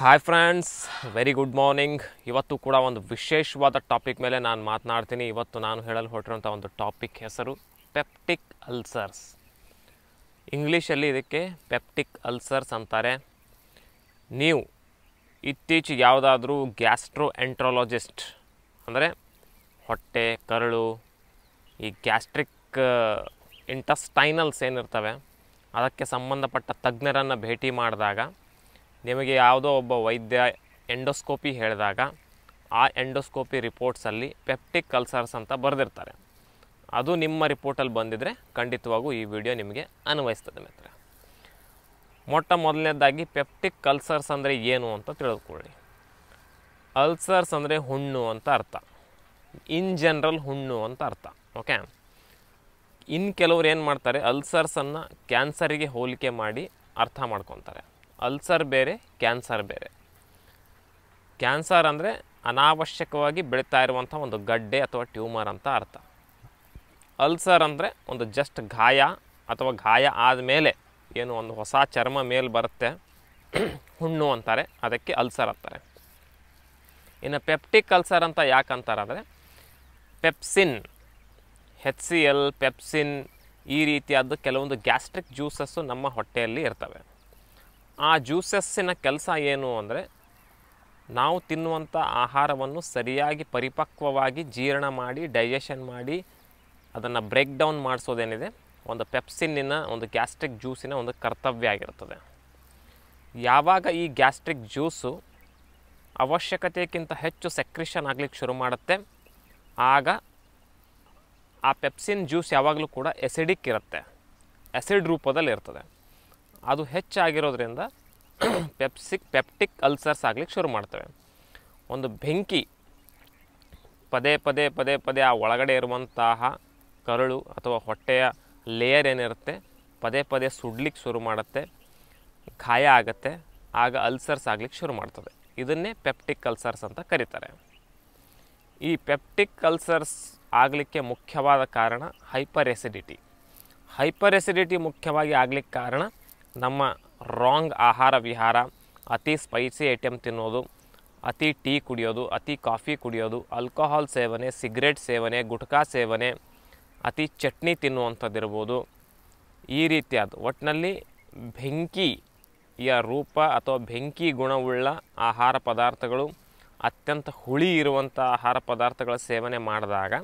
hi friends very good morning ಇವತ್ತು ಕೂಡ ಒಂದು ವಿಶೇಷವಾದ ಟಾಪಿಕ್ ಮೇಲೆ ನಾನು ಮಾತನಾಡ್ತೀನಿ ಇವತ್ತು ನಾನು ಹೇಳಲು ಹೊಟ್ಟಿರುವಂಥ ಒಂದು ಟಾಪಿಕ್ ಹೆಸರು ಪೆಪ್ಟಿಕ್ ಅಲ್ಸರ್ಸ್ ಇಂಗ್ಲೀಷಲ್ಲಿ ಇದಕ್ಕೆ ಪೆಪ್ಟಿಕ್ ಅಲ್ಸರ್ಸ್ ಅಂತಾರೆ ನೀವು ಇತ್ತೀಚೆಗೆ ಯಾವುದಾದ್ರೂ ಗ್ಯಾಸ್ಟ್ರೋ ಎಂಟ್ರಾಲಜಿಸ್ಟ್ ಅಂದರೆ ಹೊಟ್ಟೆ ಕರಳು ಈ ಗ್ಯಾಸ್ಟ್ರಿಕ್ ಇಂಟಸ್ಟೈನಲ್ಸ್ uh, ಏನಿರ್ತವೆ ಅದಕ್ಕೆ ಸಂಬಂಧಪಟ್ಟ ತಜ್ಞರನ್ನು ಭೇಟಿ ಮಾಡಿದಾಗ ನಿಮಗೆ ಯಾವುದೋ ಒಬ್ಬ ವೈದ್ಯ ಎಂಡೋಸ್ಕೋಪಿ ಹೇಳಿದಾಗ ಆ ಎಂಡೋಸ್ಕೋಪಿ ರಿಪೋರ್ಟ್ಸಲ್ಲಿ ಪೆಪ್ಟಿಕ್ ಕಲ್ಸರ್ಸ್ ಅಂತ ಬರೆದಿರ್ತಾರೆ ಅದು ನಿಮ್ಮ ರಿಪೋರ್ಟಲ್ಲಿ ಬಂದಿದ್ದರೆ ಖಂಡಿತವಾಗೂ ಈ ವಿಡಿಯೋ ನಿಮಗೆ ಅನ್ವಯಿಸ್ತದೆ ಮಿತ್ರ ಮೊಟ್ಟ ಮೊದಲನೇದಾಗಿ ಪೆಪ್ಟಿಕ್ ಕಲ್ಸರ್ಸ್ ಅಂದರೆ ಏನು ಅಂತ ತಿಳಿದುಕೊಳ್ಳಿ ಅಲ್ಸರ್ಸ್ ಅಂದರೆ ಹುಣ್ಣು ಅಂತ ಅರ್ಥ ಇನ್ ಜನರಲ್ ಹುಣ್ಣು ಅಂತ ಅರ್ಥ ಓಕೆ ಇನ್ನು ಕೆಲವ್ರು ಏನು ಮಾಡ್ತಾರೆ ಅಲ್ಸರ್ಸನ್ನು ಕ್ಯಾನ್ಸರಿಗೆ ಹೋಲಿಕೆ ಮಾಡಿ ಅರ್ಥ ಮಾಡ್ಕೊತಾರೆ ಅಲ್ಸರ್ ಬೇರೆ ಕ್ಯಾನ್ಸರ್ ಬೇರೆ ಕ್ಯಾನ್ಸರ್ ಅಂದರೆ ಅನಾವಶ್ಯಕವಾಗಿ ಬೆಳೀತಾ ಇರುವಂಥ ಒಂದು ಗಡ್ಡೆ ಅಥವಾ ಟ್ಯೂಮರ್ ಅಂತ ಅರ್ಥ ಅಲ್ಸರ್ ಅಂದರೆ ಒಂದು ಜಸ್ಟ್ ಗಾಯ ಅಥವಾ ಗಾಯ ಆದಮೇಲೆ ಏನು ಒಂದು ಹೊಸ ಚರ್ಮ ಮೇಲೆ ಬರುತ್ತೆ ಹುಣ್ಣು ಅಂತಾರೆ ಅದಕ್ಕೆ ಅಲ್ಸರ್ ಅಂತಾರೆ ಇನ್ನು ಪೆಪ್ಟಿಕ್ ಅಲ್ಸರ್ ಅಂತ ಯಾಕೆ pepsin H C L pepsin ಈ ರೀತಿಯಾದ ಕೆಲವೊಂದು ಗ್ಯಾಸ್ಟ್ರಿಕ್ ಜ್ಯೂಸಸ್ಸು ನಮ್ಮ ಹೊಟ್ಟೆಯಲ್ಲಿ ಇರ್ತವೆ ಆ ಜ್ಯೂಸಸ್ಸಿನ ಕೆಲಸ ಏನು ಅಂದರೆ ನಾವು ತಿನ್ನುವಂಥ ಆಹಾರವನ್ನು ಸರಿಯಾಗಿ ಪರಿಪಕ್ವವಾಗಿ ಜೀರ್ಣ ಮಾಡಿ ಡೈಜೆಷನ್ ಮಾಡಿ ಅದನ್ನು ಬ್ರೇಕ್ ಡೌನ್ ಮಾಡಿಸೋದೇನಿದೆ ಒಂದು ಪೆಪ್ಸಿನ್ನಿನ ಒಂದು ಗ್ಯಾಸ್ಟ್ರಿಕ್ ಜ್ಯೂಸಿನ ಒಂದು ಕರ್ತವ್ಯ ಆಗಿರುತ್ತದೆ ಯಾವಾಗ ಈ ಗ್ಯಾಸ್ಟ್ರಿಕ್ ಜ್ಯೂಸು ಅವಶ್ಯಕತೆಗಿಂತ ಹೆಚ್ಚು ಸೆಕ್ರಿಷನ್ ಆಗಲಿಕ್ಕೆ ಶುರು ಮಾಡುತ್ತೆ ಆಗ ಆ ಪೆಪ್ಸಿನ್ ಜ್ಯೂಸ್ ಯಾವಾಗಲೂ ಕೂಡ ಎಸಿಡಿಕ್ ಇರುತ್ತೆ ಎಸಿಡ್ ರೂಪದಲ್ಲಿ ಅದು ಹೆಚ್ಚಾಗಿರೋದ್ರಿಂದ ಪೆಪ್ಸಿಕ್ ಪೆಪ್ಟಿಕ್ ಅಲ್ಸರ್ಸ್ ಆಗಲಿಕ್ಕೆ ಶುರು ಮಾಡ್ತವೆ ಒಂದು ಬೆಂಕಿ ಪದೇ ಪದೇ ಪದೇ ಪದೇ ಆ ಒಳಗಡೆ ಇರುವಂತಹ ಕರುಳು ಅಥವಾ ಹೊಟ್ಟೆಯ ಲೇಯರ್ ಏನಿರುತ್ತೆ ಪದೇ ಪದೇ ಸುಡ್ಲಿಕ್ಕೆ ಶುರು ಮಾಡುತ್ತೆ ಖಾಯ ಆಗುತ್ತೆ ಆಗ ಅಲ್ಸರ್ಸ್ ಆಗಲಿಕ್ಕೆ ಶುರು ಮಾಡ್ತದೆ ಇದನ್ನೇ ಪೆಪ್ಟಿಕ್ ಅಲ್ಸರ್ಸ್ ಅಂತ ಕರೀತಾರೆ ಈ ಪೆಪ್ಟಿಕ್ ಅಲ್ಸರ್ಸ್ ಆಗಲಿಕ್ಕೆ ಮುಖ್ಯವಾದ ಕಾರಣ ಹೈಪರ್ ಎಸಿಡಿಟಿ ಹೈಪರ್ ಎಸಿಡಿಟಿ ಮುಖ್ಯವಾಗಿ ಆಗಲಿಕ್ಕೆ ಕಾರಣ ನಮ್ಮ ರಾಂಗ್ ಆಹಾರ ವಿಹಾರ ಅತಿ ಸ್ಪೈಸಿ ಐಟಮ್ ತಿನ್ನೋದು ಅತಿ ಟೀ ಕುಡಿಯೋದು ಅತಿ ಕಾಫಿ ಕುಡಿಯೋದು ಆಲ್ಕೋಹಾಲ್ ಸೇವನೆ ಸಿಗರೇಟ್ ಸೇವನೆ ಗುಟ್ಕಾ ಸೇವನೆ ಅತಿ ಚಟ್ನಿ ತಿನ್ನುವಂಥದ್ದಿರ್ಬೋದು ಈ ರೀತಿಯಾದ ಒಟ್ಟಿನಲ್ಲಿ ಬೆಂಕಿಯ ರೂಪ ಅಥವಾ ಬೆಂಕಿ ಗುಣವುಳ್ಳ ಆಹಾರ ಪದಾರ್ಥಗಳು ಅತ್ಯಂತ ಹುಳಿ ಇರುವಂಥ ಆಹಾರ ಪದಾರ್ಥಗಳ ಸೇವನೆ ಮಾಡಿದಾಗ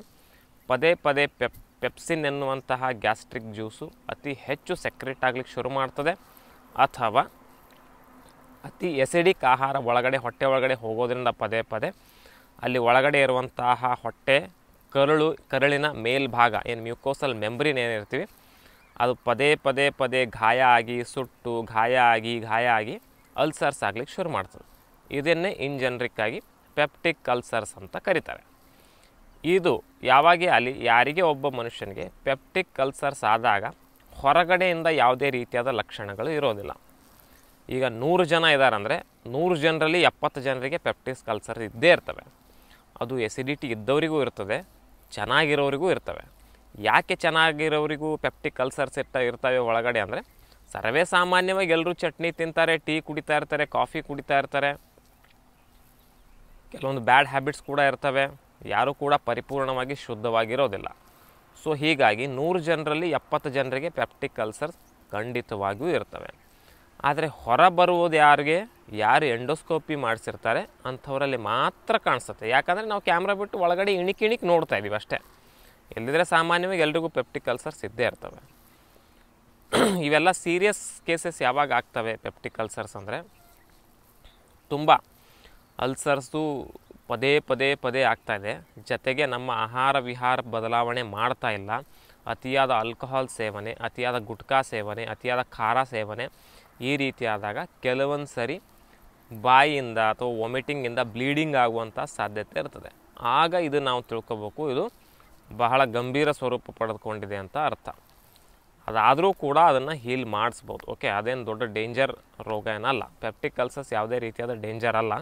ಪದೇ ಪದೇ ಪೆಪ್ ಪೆಪ್ಸಿನ್ ಎನ್ನುವಂತಹ ಗ್ಯಾಸ್ಟ್ರಿಕ್ ಜ್ಯೂಸು ಅತಿ ಹೆಚ್ಚು ಸೆಕ್ರೆಟ್ ಆಗಲಿಕ್ಕೆ ಶುರು ಮಾಡ್ತದೆ ಅಥವಾ ಅತಿ ಎಸಿಡಿಕ್ ಆಹಾರ ಒಳಗಡೆ ಹೊಟ್ಟೆ ಒಳಗಡೆ ಹೋಗೋದ್ರಿಂದ ಪದೇ ಪದೇ ಅಲ್ಲಿ ಒಳಗಡೆ ಇರುವಂತಹ ಹೊಟ್ಟೆ ಕರುಳು ಕರುಳಿನ ಮೇಲ್ಭಾಗ ಏನು ಮ್ಯೂಕೋಸಲ್ ಮೆಂಬ್ರಿನ್ ಏನಿರ್ತೀವಿ ಅದು ಪದೇ ಪದೇ ಪದೇ ಗಾಯ ಆಗಿ ಸುಟ್ಟು ಗಾಯ ಆಗಿ ಗಾಯ ಆಗಿ ಅಲ್ಸರ್ಸ್ ಆಗ್ಲಿಕ್ಕೆ ಶುರು ಮಾಡ್ತದೆ ಇದನ್ನೇ ಇನ್ ಜನರಿಕ್ಕಾಗಿ ಪೆಪ್ಟಿಕ್ ಅಲ್ಸರ್ಸ್ ಅಂತ ಕರೀತಾರೆ ಇದು ಯಾವಾಗೇ ಅಲ್ಲಿ ಯಾರಿಗೆ ಒಬ್ಬ ಮನುಷ್ಯನಿಗೆ ಪೆಪ್ಟಿಕ್ ಕಲ್ಸರ್ಸ್ ಆದಾಗ ಹೊರಗಡೆಯಿಂದ ಯಾವುದೇ ರೀತಿಯಾದ ಲಕ್ಷಣಗಳು ಇರೋದಿಲ್ಲ ಈಗ ನೂರು ಜನ ಇದ್ದಾರಂದರೆ ನೂರು ಜನರಲ್ಲಿ ಎಪ್ಪತ್ತು ಜನರಿಗೆ ಪೆಪ್ಟಿಸ್ ಕಲ್ಸರ್ ಇದ್ದೇ ಇರ್ತವೆ ಅದು ಎಸಿಡಿಟಿ ಇದ್ದವರಿಗೂ ಇರ್ತದೆ ಚೆನ್ನಾಗಿರೋರಿಗೂ ಇರ್ತವೆ ಯಾಕೆ ಚೆನ್ನಾಗಿರೋರಿಗೂ ಪೆಪ್ಟಿಕ್ ಕಲ್ಸರ್ಸ್ ಇಟ್ಟ ಇರ್ತವೆ ಒಳಗಡೆ ಅಂದರೆ ಸರ್ವೇ ಸಾಮಾನ್ಯವಾಗಿ ಎಲ್ಲರೂ ಚಟ್ನಿ ತಿಂತಾರೆ ಟೀ ಕುಡಿತಾ ಇರ್ತಾರೆ ಕಾಫಿ ಕುಡಿತಾ ಇರ್ತಾರೆ ಕೆಲವೊಂದು ಬ್ಯಾಡ್ ಹ್ಯಾಬಿಟ್ಸ್ ಕೂಡ ಇರ್ತವೆ ಯಾರೂ ಕೂಡ ಪರಿಪೂರ್ಣವಾಗಿ ಶುದ್ಧವಾಗಿರೋದಿಲ್ಲ ಸೊ ಹೀಗಾಗಿ ನೂರು ಜನರಲ್ಲಿ ಎಪ್ಪತ್ತು ಜನರಿಗೆ ಪೆಪ್ಟಿಕ್ ಅಲ್ಸರ್ಸ್ ಖಂಡಿತವಾಗಿಯೂ ಇರ್ತವೆ ಆದರೆ ಹೊರ ಬರುವುದು ಯಾರಿಗೆ ಯಾರು ಎಂಡೋಸ್ಕೋಪಿ ಮಾಡಿಸಿರ್ತಾರೆ ಅಂಥವರಲ್ಲಿ ಮಾತ್ರ ಕಾಣಿಸುತ್ತೆ ಯಾಕಂದರೆ ನಾವು ಕ್ಯಾಮ್ರಾ ಬಿಟ್ಟು ಒಳಗಡೆ ಇಣಿಕ್ ಇಣಿಕ್ ನೋಡ್ತಾ ಇದ್ದೀವಿ ಅಷ್ಟೇ ಎಲ್ಲಿದ್ರೆ ಸಾಮಾನ್ಯವಾಗಿ ಎಲ್ರಿಗೂ ಪೆಪ್ಟಿಕ್ ಅಲ್ಸರ್ಸ್ ಇದ್ದೇ ಇರ್ತವೆ ಇವೆಲ್ಲ ಸೀರಿಯಸ್ ಕೇಸಸ್ ಯಾವಾಗ ಆಗ್ತವೆ ಪೆಪ್ಟಿಕ್ ಅಲ್ಸರ್ಸ್ ಅಂದರೆ ತುಂಬ ಅಲ್ಸರ್ಸು ಪದೇ ಪದೇ ಪದೇ ಆಗ್ತಾಯಿದೆ ಜೊತೆಗೆ ನಮ್ಮ ಆಹಾರ ವಿಹಾರ ಬದಲಾವಣೆ ಮಾಡ್ತಾ ಇಲ್ಲ ಅತಿಯಾದ ಆಲ್ಕೋಹಾಲ್ ಸೇವನೆ ಅತಿಯಾದ ಗುಟ್ಕಾ ಸೇವನೆ ಅತಿಯಾದ ಖಾರ ಸೇವನೆ ಈ ರೀತಿಯಾದಾಗ ಕೆಲವೊಂದು ಸರಿ ಬಾಯಿಯಿಂದ ಅಥವಾ ವಾಮಿಟಿಂಗಿಂದ ಬ್ಲೀಡಿಂಗ್ ಆಗುವಂಥ ಸಾಧ್ಯತೆ ಇರ್ತದೆ ಆಗ ಇದು ನಾವು ತಿಳ್ಕೊಬೇಕು ಇದು ಬಹಳ ಗಂಭೀರ ಸ್ವರೂಪ ಪಡೆದುಕೊಂಡಿದೆ ಅಂತ ಅರ್ಥ ಅದಾದರೂ ಕೂಡ ಅದನ್ನು ಹೀಲ್ ಮಾಡಿಸ್ಬೋದು ಓಕೆ ಅದೇನು ದೊಡ್ಡ ಡೇಂಜರ್ ರೋಗ ಏನಲ್ಲ ಪೆಪ್ಟಿಕ್ ಅಲ್ಸರ್ಸ್ ಯಾವುದೇ ರೀತಿಯಾದ ಡೇಂಜರ್ ಅಲ್ಲ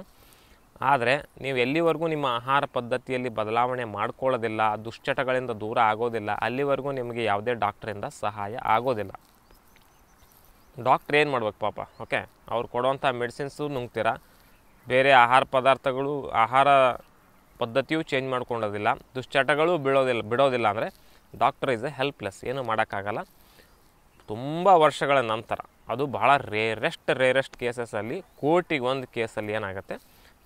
ಆದರೆ ನೀವು ಎಲ್ಲಿವರೆಗೂ ನಿಮ್ಮ ಆಹಾರ ಪದ್ಧತಿಯಲ್ಲಿ ಬದಲಾವಣೆ ಮಾಡ್ಕೊಳ್ಳೋದಿಲ್ಲ ದುಶ್ಚಟಗಳಿಂದ ದೂರ ಆಗೋದಿಲ್ಲ ಅಲ್ಲಿವರೆಗೂ ನಿಮಗೆ ಯಾವುದೇ ಡಾಕ್ಟ್ರಿಂದ ಸಹಾಯ ಆಗೋದಿಲ್ಲ ಡಾಕ್ಟ್ರ್ ಏನು ಮಾಡ್ಬೇಕು ಪಾಪ ಓಕೆ ಅವ್ರು ಕೊಡುವಂಥ ಮೆಡಿಸಿನ್ಸು ನುಂಗ್ತೀರ ಬೇರೆ ಆಹಾರ ಪದಾರ್ಥಗಳು ಆಹಾರ ಪದ್ಧತಿಯೂ ಚೇಂಜ್ ಮಾಡ್ಕೊಳ್ಳೋದಿಲ್ಲ ದುಶ್ಚಟಗಳು ಬೀಳೋದಿಲ್ಲ ಬಿಡೋದಿಲ್ಲ ಅಂದರೆ ಡಾಕ್ಟರ್ ಈಸ್ ಎ ಹೆಲ್ಪ್ಲೆಸ್ ಏನೂ ಮಾಡೋಕ್ಕಾಗಲ್ಲ ತುಂಬ ವರ್ಷಗಳ ನಂತರ ಅದು ಭಾಳ ರೇರೆಸ್ಟ್ ರೇರೆಸ್ಟ್ ಕೇಸಸಲ್ಲಿ ಕೋಟಿಗೆ ಒಂದು ಕೇಸಲ್ಲಿ ಏನಾಗುತ್ತೆ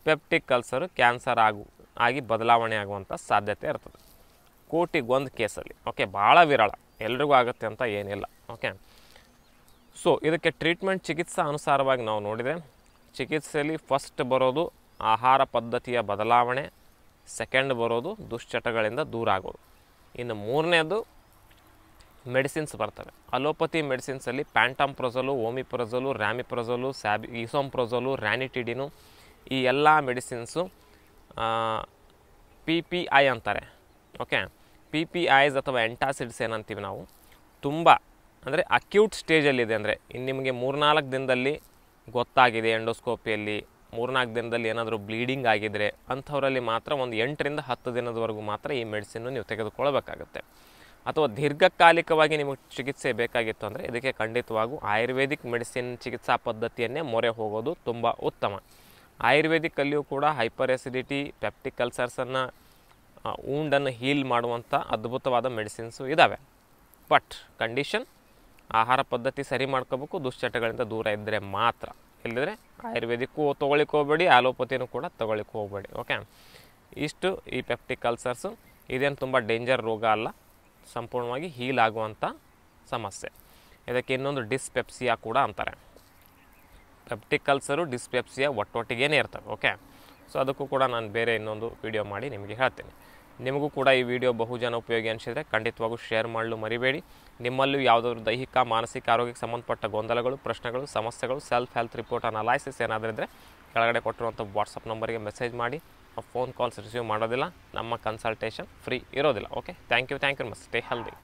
ಪೆಪ್ಟಿಕ್ ಕಲ್ಸರು ಕ್ಯಾನ್ಸರ್ ಆಗು ಆಗಿ ಬದಲಾವಣೆ ಆಗುವಂಥ ಸಾಧ್ಯತೆ ಇರ್ತದೆ ಕೋಟಿಗೊಂದು ಕೇಸಲ್ಲಿ ಓಕೆ ಭಾಳ ವಿರಳ ಎಲ್ರಿಗೂ ಆಗುತ್ತೆ ಅಂತ ಏನಿಲ್ಲ ಓಕೆ ಸೊ ಇದಕ್ಕೆ ಟ್ರೀಟ್ಮೆಂಟ್ ಚಿಕಿತ್ಸಾ ಅನುಸಾರವಾಗಿ ನಾವು ನೋಡಿದೆ ಚಿಕಿತ್ಸೆಯಲ್ಲಿ ಫಸ್ಟ್ ಬರೋದು ಆಹಾರ ಪದ್ಧತಿಯ ಬದಲಾವಣೆ ಸೆಕೆಂಡ್ ಬರೋದು ದುಶ್ಚಟಗಳಿಂದ ದೂರ ಆಗೋದು ಇನ್ನು ಮೂರನೇದು ಮೆಡಿಸಿನ್ಸ್ ಬರ್ತವೆ ಅಲೋಪತಿ ಮೆಡಿಸಿನ್ಸಲ್ಲಿ ಪ್ಯಾಂಟಂಪ್ರೊಸಲು ಓಮಿಪ್ರೊಸಲು ರ್ಯಾಮಿಪ್ರೊಸಲು ಸ್ಯಾಬಿ ಈಸೋಂಪ್ರೊಸಲು ರ್ಯಾನಿಟಿಡಿನು ಈ ಎಲ್ಲ ಮೆಡಿಸಿನ್ಸು ಪಿ ಪಿ ಐ ಅಂತಾರೆ ಓಕೆ ಪಿ ಪಿ ಐಸ್ ಅಥವಾ ಎಂಟಾಸಿಡ್ಸ್ ಏನಂತೀವಿ ನಾವು ತುಂಬ ಅಂದರೆ ಅಕ್ಯೂಟ್ ಸ್ಟೇಜಲ್ಲಿದೆ ಅಂದರೆ ಇನ್ನು ನಿಮಗೆ ಮೂರ್ನಾಲ್ಕು ದಿನದಲ್ಲಿ ಗೊತ್ತಾಗಿದೆ ಎಂಡೋಸ್ಕೋಪಿಯಲ್ಲಿ ಮೂರ್ನಾಲ್ಕು ದಿನದಲ್ಲಿ ಏನಾದರೂ ಬ್ಲೀಡಿಂಗ್ ಆಗಿದರೆ ಅಂಥವರಲ್ಲಿ ಮಾತ್ರ ಒಂದು ಎಂಟರಿಂದ ಹತ್ತು ದಿನದವರೆಗೂ ಮಾತ್ರ ಈ ಮೆಡಿಸಿನ್ನು ನೀವು ತೆಗೆದುಕೊಳ್ಬೇಕಾಗುತ್ತೆ ಅಥವಾ ದೀರ್ಘಕಾಲಿಕವಾಗಿ ನಿಮಗೆ ಚಿಕಿತ್ಸೆ ಬೇಕಾಗಿತ್ತು ಅಂದರೆ ಇದಕ್ಕೆ ಖಂಡಿತವಾಗೂ ಆಯುರ್ವೇದಿಕ್ ಮೆಡಿಸಿನ್ ಚಿಕಿತ್ಸಾ ಪದ್ಧತಿಯನ್ನೇ ಮೊರೆ ಹೋಗೋದು ತುಂಬ ಉತ್ತಮ ಆಯುರ್ವೇದಿಕ್ ಕೂಡ ಹೈಪರ್ ಎಸಿಡಿಟಿ ಪೆಪ್ಟಿಕ್ ಅಲ್ಸರ್ಸನ್ನು ಊಂಡನ್ನು ಹೀಲ್ ಮಾಡುವಂಥ ಅದ್ಭುತವಾದ ಮೆಡಿಸಿನ್ಸು ಇದ್ದಾವೆ ಬಟ್ ಕಂಡೀಷನ್ ಆಹಾರ ಪದ್ಧತಿ ಸರಿ ಮಾಡ್ಕೋಬೇಕು ದುಶ್ಚಟಗಳಿಂದ ದೂರ ಇದ್ದರೆ ಮಾತ್ರ ಇಲ್ಲದ್ರೆ ಆಯುರ್ವೇದಿಕ್ಕೂ ತೊಗೊಳಿಕ್ಕೆ ಹೋಗಬೇಡಿ ಆಲೋಪತಿನೂ ಕೂಡ ತೊಗೊಳಿಕ್ಕೆ ಹೋಗಬೇಡಿ ಓಕೆ ಇಷ್ಟು ಈ ಪೆಪ್ಟಿಕ್ ಅಲ್ಸರ್ಸು ಇದೇನು ತುಂಬ ಡೇಂಜರ್ ರೋಗ ಅಲ್ಲ ಸಂಪೂರ್ಣವಾಗಿ ಹೀಲ್ ಆಗುವಂಥ ಸಮಸ್ಯೆ ಇದಕ್ಕೆ ಇನ್ನೊಂದು ಡಿಸ್ಪೆಪ್ಸಿಯಾ ಕೂಡ ಅಂತಾರೆ ಪೆಪ್ಟಿಕ್ ಕಲ್ಸರು ಡಿಸ್ಪೆಪ್ಸಿಯಾ ಒಟ್ಟೊಟ್ಟಿಗೇನೆ ಇರ್ತವೆ ಓಕೆ ಸೊ ಅದಕ್ಕೂ ಕೂಡ ನಾನು ಬೇರೆ ಇನ್ನೊಂದು ವಿಡಿಯೋ ಮಾಡಿ ನಿಮಗೆ ಹೇಳ್ತೀನಿ ನಿಮಗೂ ಕೂಡ ಈ ವಿಡಿಯೋ ಬಹುಜನ ಉಪಯೋಗಿ ಅನಿಸಿದರೆ ಖಂಡಿತವಾಗೂ ಶೇರ್ ಮಾಡಲು ಮರಿಬೇಡಿ ನಿಮ್ಮಲ್ಲೂ ಯಾವುದಾದ್ರು ದೈಹಿಕ ಮಾನಸಿಕ ಆರೋಗ್ಯಕ್ಕೆ ಸಂಬಂಧಪಟ್ಟ ಗೊಂದಲಗಳು ಪ್ರಶ್ನೆಗಳು ಸಮಸ್ಯೆಗಳು ಸೆಲ್ಫ್ ಹೆಲ್ತ್ ರಿಪೋರ್ಟ್ ಅನಾಲೈಸಿಸ್ ಏನಾದರೂ ಇದ್ದರೆ ಕೆಳಗಡೆ ಕೊಟ್ಟಿರುವಂಥ ವಾಟ್ಸಪ್ ನಂಬರಿಗೆ ಮೆಸೇಜ್ ಮಾಡಿ ಫೋನ್ ಕಾಲ್ಸ್ ರಿಸೀವ್ ಮಾಡೋದಿಲ್ಲ ನಮ್ಮ ಕನ್ಸಲ್ಟೇಷನ್ ಫ್ರೀ ಇರೋದಿಲ್ಲ okay thank you thank you must stay healthy